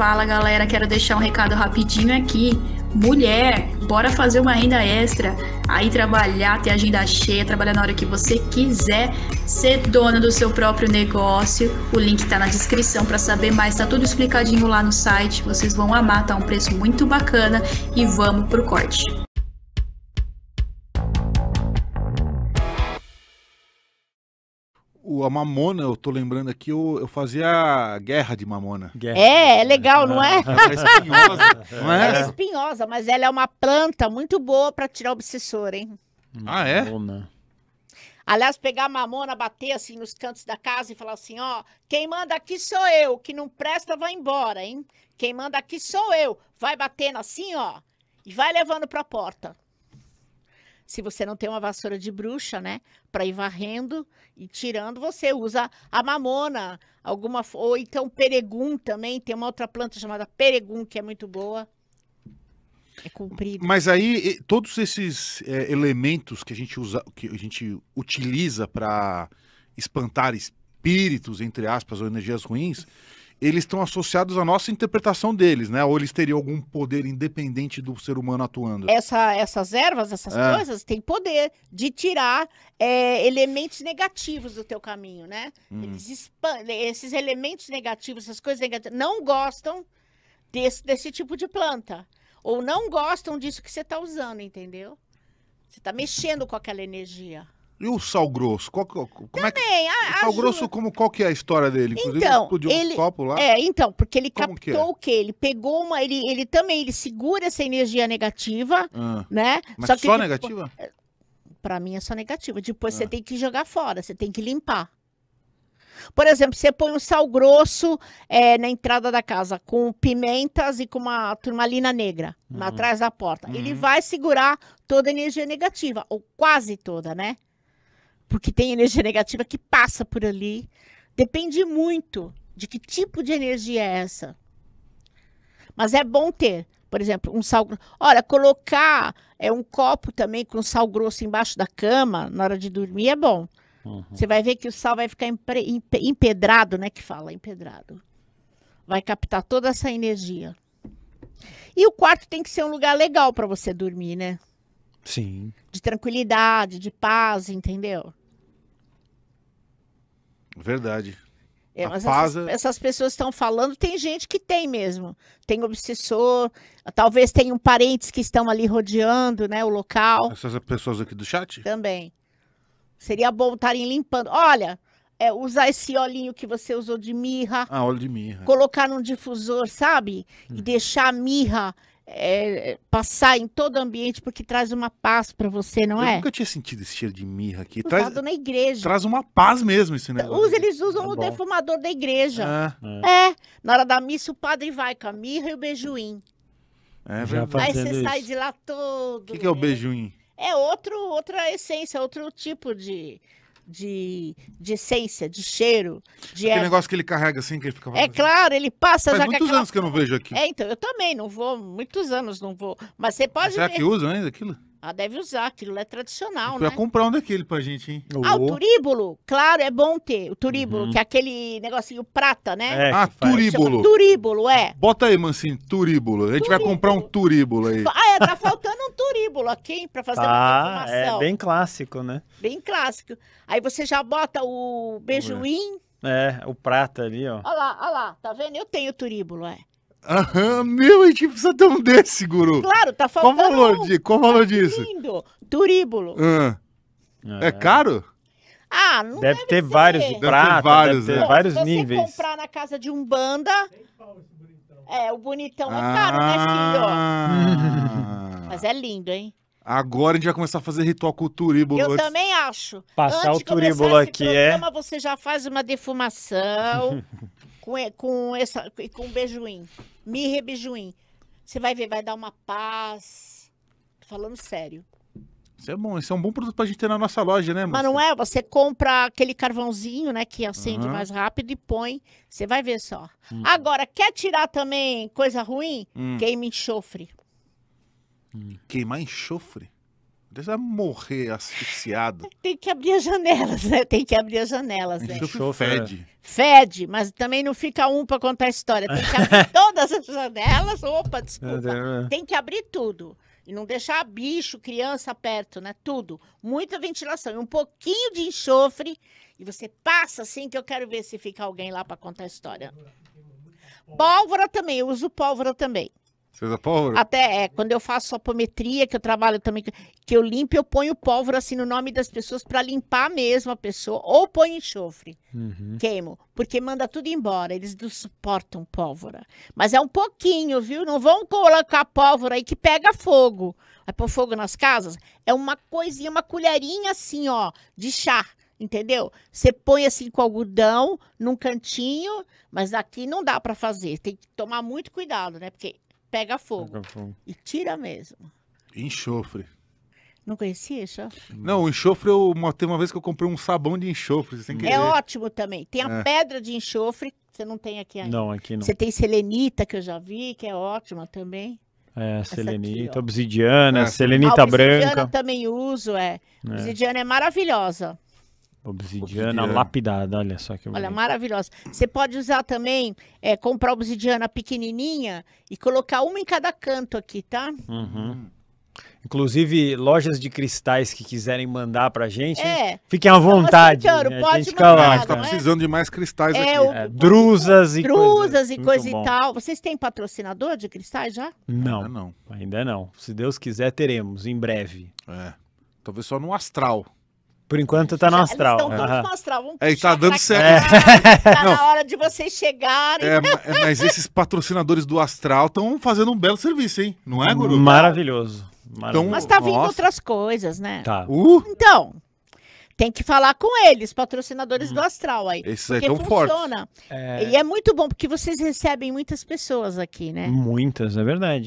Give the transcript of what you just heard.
Fala galera, quero deixar um recado rapidinho aqui. Mulher, bora fazer uma renda extra, aí trabalhar, ter agenda cheia, trabalhar na hora que você quiser, ser dona do seu próprio negócio. O link tá na descrição para saber mais, tá tudo explicadinho lá no site. Vocês vão amar, tá um preço muito bacana e vamos pro corte. a Mamona, eu tô lembrando aqui, eu, eu fazia guerra de Mamona. Guerra. É, é legal, não é? Ah, é espinhosa, não é? é? espinhosa, mas ela é uma planta muito boa para tirar obsessor, hein? Ah, é? Mamona. Aliás, pegar a mamona, bater assim nos cantos da casa e falar assim: ó, quem manda aqui sou eu, que não presta vai embora, hein? Quem manda aqui sou eu. Vai batendo assim, ó, e vai levando pra porta se você não tem uma vassoura de bruxa, né, para ir varrendo e tirando, você usa a mamona, alguma ou então peregum também, tem uma outra planta chamada peregum que é muito boa. É comprido. Mas aí todos esses é, elementos que a gente usa, que a gente utiliza para espantar espíritos, entre aspas, ou energias ruins, eles estão associados à nossa interpretação deles, né? Ou eles teriam algum poder independente do ser humano atuando. Essa, essas ervas, essas é. coisas, têm poder de tirar é, elementos negativos do teu caminho, né? Hum. Eles esses elementos negativos, essas coisas negativas, não gostam desse, desse tipo de planta. Ou não gostam disso que você está usando, entendeu? Você está mexendo com aquela energia. E o Sal Grosso? Qual, é como é Também. É a, o Sal Grosso, como, qual que é a história dele? Inclusive, então, ele, ele, um copo lá. É, então, porque ele como captou que é? o quê? Ele pegou uma. Ele, ele também ele segura essa energia negativa, ah, né? Mas só, que só ele, negativa? Para mim é só negativa. Depois ah. você tem que jogar fora, você tem que limpar. Por exemplo, você põe um sal grosso é, na entrada da casa, com pimentas e com uma turmalina negra uhum. atrás da porta. Uhum. Ele vai segurar toda a energia negativa, ou quase toda, né? porque tem energia negativa que passa por ali. Depende muito de que tipo de energia é essa. Mas é bom ter, por exemplo, um sal. grosso Olha, colocar é um copo também com sal grosso embaixo da cama na hora de dormir é bom. Uhum. Você vai ver que o sal vai ficar impre... empedrado, né? Que fala empedrado. Vai captar toda essa energia. E o quarto tem que ser um lugar legal para você dormir, né? Sim. De tranquilidade, de paz, entendeu? Verdade. É, mas essas, essas, pessoas estão falando, tem gente que tem mesmo. Tem obsessor, talvez tenham parentes que estão ali rodeando né, o local. Essas pessoas aqui do chat? Também. Seria bom estarem limpando. Olha, é, usar esse olhinho que você usou de mirra. Ah, óleo de mirra. Colocar num difusor, sabe? E hum. deixar a mirra é, passar em todo ambiente, porque traz uma paz para você, não eu é? Eu nunca tinha sentido esse cheiro de mirra aqui. traz, na igreja. Traz uma paz mesmo esse negócio. Usa, eles tá usam é o bom. defumador da igreja. Ah. É, é, Na hora da missa, o padre vai com a mirra e o beijuim. É, já Aí você isso. sai de lá todo. O que, que, é o beijuim? É outro, outra essência, outro tipo de de, de essência, de cheiro. De Aquele é- negócio que ele carrega assim, que ele fica... É assim. claro, ele passa Faz já muitos aquela... anos que eu não vejo aqui. É, então, eu também não vou, muitos anos não vou. Mas você pode Mas será ver... que usa ainda aquilo? Ah, deve usar, aquilo é tradicional, né? Vai comprar um daquele pra gente, hein? Ah, o turíbulo, claro, é bom ter. O turíbulo, uhum. que é aquele negocinho prata, né? É, ah, turíbulo. Turíbulo, é. Bota aí, mansinho, turíbulo. A gente vai comprar um turíbulo aí. Ah, é, tá faltando vírgula, quem, para fazer ah, uma tá, é informação. É bem clássico, né? Bem clássico. Aí você já bota o beijuim É, o prata ali, ó. Olha lá, olha lá, tá vendo? Eu tenho turíbulo, é. Aham, meu, a gente precisa ter um desse, guru. Claro, tá faltando. Qual o valor, um. de, qual valor tá disso? Lindo, turíbulo. Ah. É. é. caro? Ah, não deve, deve ter ser. vários de prata, ter vários, deve ter né? vários se níveis. você comprar na casa de um banda, é, o bonitão ah. é caro, né, filho? Ah. Mas é lindo, hein? Agora a gente vai começar a fazer ritual com o turíbulo. Eu também acho. Passar antes o turíbulo aqui é? programa, é. Você já faz uma defumação com, com, essa, com beijuim. me beijuim. Você vai ver, vai dar uma paz. Tô falando sério. Isso é bom, isso é um bom produto pra gente ter na nossa loja, né, moça? Mas não é, você compra aquele carvãozinho, né, que acende uhum. mais rápido e põe, você vai ver só. Hum. Agora, quer tirar também coisa ruim? Hum. Queima enxofre hum. queimar enxofre. vai morrer asfixiado. Tem que abrir as janelas, né? Tem que abrir as janelas, né? Enxofre é. fede. Fede, mas também não fica um para contar a história. Tem que abrir todas as janelas. Opa, desculpa. Tem que abrir tudo. E não deixar bicho, criança perto, né? Tudo. Muita ventilação. E um pouquinho de enxofre. E você passa assim, que eu quero ver se fica alguém lá para contar a história. Pólvora também, eu uso pólvora também. Você usa pólvora? Até é, quando eu faço apometria, que eu trabalho também, que eu limpo, eu ponho pólvora assim no nome das pessoas para limpar mesmo a pessoa, ou ponho enxofre, uhum. queimo, porque manda tudo embora, eles não suportam pólvora. Mas é um pouquinho, viu? Não vão colocar pólvora aí que pega fogo. Vai pôr fogo nas casas? É uma coisinha, uma colherinha assim, ó, de chá entendeu? Você põe assim com algodão num cantinho, mas aqui não dá para fazer. Tem que tomar muito cuidado, né? Porque Pega fogo. Pega fogo. E tira mesmo. Enxofre. Não conhecia enxofre? Não, o enxofre eu tem uma vez que eu comprei um sabão de enxofre, sem É ótimo também. Tem a é. pedra de enxofre, você não tem aqui ainda. Não, aqui não. Você tem selenita que eu já vi, que é ótima também. É, selenita, aqui, obsidiana, é. selenita ah, obsidiana branca. Obsidiana também uso, é. é. Obsidiana é maravilhosa. Obsidiana, obsidiana, lapidada, olha só que Olha, maravilhosa. Você pode usar também, é, comprar obsidiana pequenininha e colocar uma em cada canto aqui, tá? Uhum. Inclusive, lojas de cristais que quiserem mandar pra gente, é. fiquem à então, vontade. Então, a gente mandar, a gente tá é? precisando de mais cristais é, aqui. O, é, drusas e Drusas coisa, e coisa e tal. Vocês têm patrocinador de cristais já? Não, ainda não. Ainda não. Se Deus quiser, teremos em breve. É. Talvez só no astral. Por enquanto tá no astral. Eles estão todos no astral. Vamos é, tá dando certo. É. Tá na hora de vocês chegarem. É, é mas esses patrocinadores do astral estão fazendo um belo serviço, hein? Não é, Guru? Maravilhoso. Maravilhoso. Então, mas tá vindo nossa. outras coisas, né? Tá. Uh. Então, tem que falar com eles, patrocinadores hum. do Astral aí. Isso é tão funciona. forte. É... E é muito bom, porque vocês recebem muitas pessoas aqui, né? Muitas, é verdade.